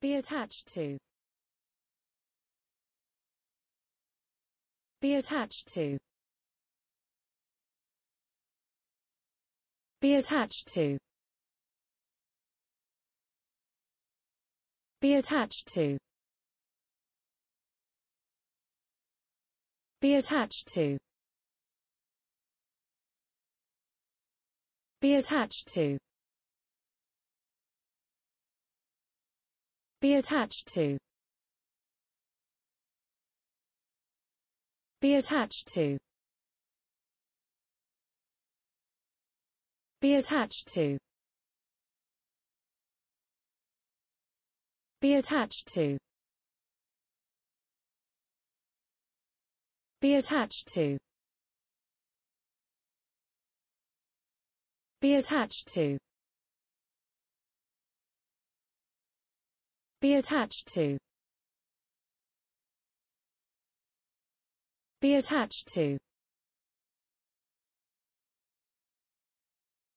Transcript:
Be attached to. Be attached to. Be attached to. Be attached to. Be attached to. Be attached to. Be attached to. Be attached to. Be attached to. Be attached to. Be attached to. Be attached to. Be attached to. Be attached to.